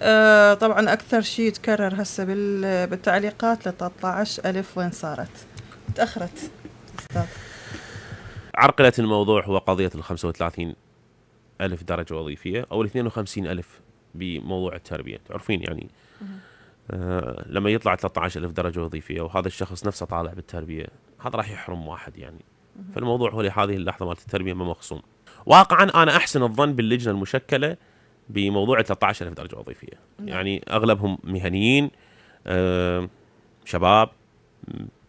آه طبعا أكثر شيء يتكرر هسه بالتعليقات ل 13 ألف وين صارت؟ تأخرت أستاذ عرقلة الموضوع هو قضية ال 35 ألف درجة وظيفية أو ال 52 ألف بموضوع التربية تعرفين يعني آه لما يطلع 13 ألف درجة وظيفية وهذا الشخص نفسه طالع بالتربية هذا راح يحرم واحد يعني فالموضوع هو لهذه اللحظة مالت التربية ما مخصوم واقعا أنا أحسن الظن باللجنة المشكلة بموضوع 13000 درجه وظيفيه نعم. يعني اغلبهم مهنيين آه شباب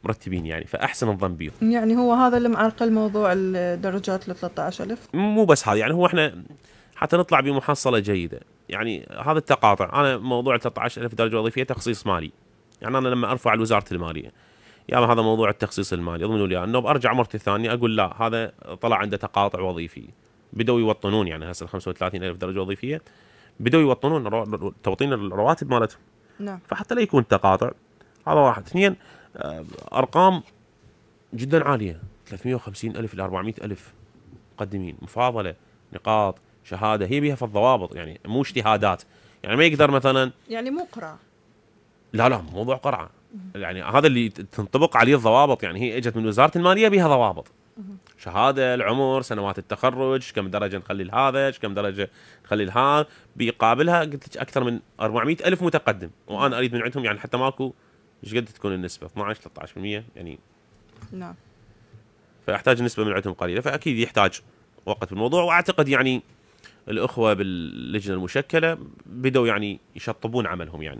مرتبين يعني فاحسن الظن بيهم يعني هو هذا اللي معرقل موضوع الدرجات ل 13000 مو بس هذا يعني هو احنا حتى نطلع بمحصله جيده يعني هذا التقاطع انا موضوع 13000 درجه وظيفيه تخصيص مالي يعني انا لما ارفع لوزاره الماليه يا يعني هذا موضوع التخصيص المالي اضمنوا لي انه ارجع مرتي ثانيه اقول لا هذا طلع عنده تقاطع وظيفي بدوا يوطنون يعني هسه 35 ألف درجة وظيفية بدوا يوطنون توطين الرواتب مالتهم نعم فحتى لا يكون تقاطع هذا واحد اثنين آه، أرقام جدا عالية 350 ألف ل 400 ألف مقدمين مفاضلة نقاط شهادة هي بها في الضوابط يعني مو اجتهادات يعني ما يقدر مثلا يعني مو قرعة لا لا موضوع قرعة يعني هذا اللي تنطبق عليه الضوابط يعني هي اجت من وزاره الماليه بها ضوابط شهاده العمر سنوات التخرج كم درجه نخلي لهذا كم درجه نخلي لهذا بيقابلها قلت لك اكثر من 400 الف متقدم وانا اريد من عندهم يعني حتى ماكو ايش قد تكون النسبه 12 13% يعني نعم فاحتاج نسبه من عندهم قليله فاكيد يحتاج وقت بالموضوع واعتقد يعني الاخوه باللجنه المشكله بدوا يعني يشطبون عملهم يعني